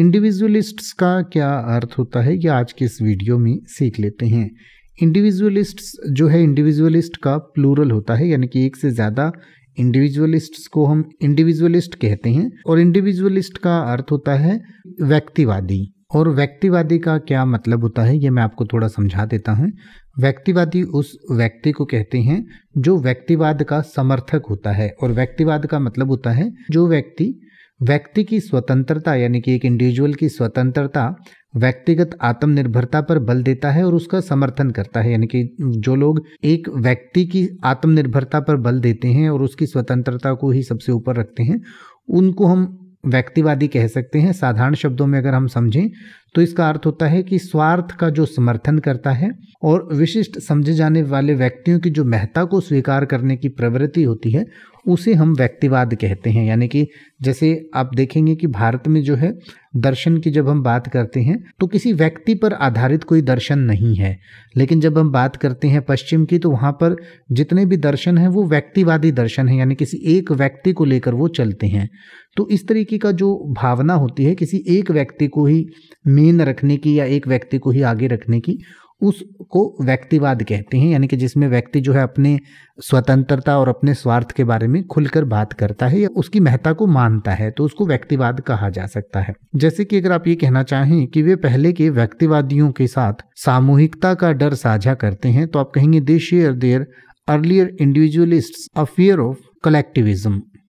इंडिविजुअलिस्ट्स का क्या अर्थ होता है ये आज के इस वीडियो में सीख लेते हैं इंडिविजुअलिस्ट्स जो है इंडिविजुअलिस्ट का प्लूरल होता है यानी कि एक से ज़्यादा इंडिविजुअलिस्ट्स को हम इंडिविजुअलिस्ट कहते हैं और इंडिविजुअलिस्ट का अर्थ होता है व्यक्तिवादी और व्यक्तिवादी का क्या मतलब होता है ये मैं आपको थोड़ा समझा देता हूँ व्यक्तिवादी उस व्यक्ति को कहते हैं जो व्यक्तिवाद का समर्थक होता है और व्यक्तिवाद का मतलब होता है जो व्यक्ति व्यक्ति की स्वतंत्रता यानी कि एक इंडिविजुअल की स्वतंत्रता व्यक्तिगत आत्मनिर्भरता पर बल देता है और उसका समर्थन करता है यानी कि जो लोग एक व्यक्ति की आत्मनिर्भरता पर बल देते हैं और उसकी स्वतंत्रता को ही सबसे ऊपर रखते हैं उनको हम व्यक्तिवादी कह सकते हैं साधारण शब्दों में अगर हम समझें तो इसका अर्थ होता है कि स्वार्थ का जो समर्थन करता है और विशिष्ट समझे जाने वाले व्यक्तियों की जो महत्ता को स्वीकार करने की प्रवृत्ति होती है उसे हम व्यक्तिवाद कहते हैं यानी कि जैसे आप देखेंगे कि भारत में जो है दर्शन की जब हम बात करते हैं तो किसी व्यक्ति पर आधारित कोई दर्शन नहीं है लेकिन जब हम बात करते हैं पश्चिम की तो वहाँ पर जितने भी दर्शन हैं वो व्यक्तिवादी दर्शन है यानी किसी एक व्यक्ति को लेकर वो चलते हैं तो इस तरीके का जो भावना होती है किसी एक व्यक्ति को ही मेन रखने की या एक व्यक्ति को ही आगे रखने की उसको व्यक्तिवाद कहते हैं यानी कि जिसमें व्यक्ति जो है अपने स्वतंत्रता और अपने स्वार्थ के बारे में खुलकर बात करता है या उसकी महत्ता को मानता है तो उसको व्यक्तिवाद कहा जा सकता है जैसे कि अगर आप ये कहना चाहें कि वे पहले के व्यक्तिवादियों के साथ सामूहिकता का डर साझा करते हैं तो आप कहेंगे they share their earlier individualist a fear of collectivism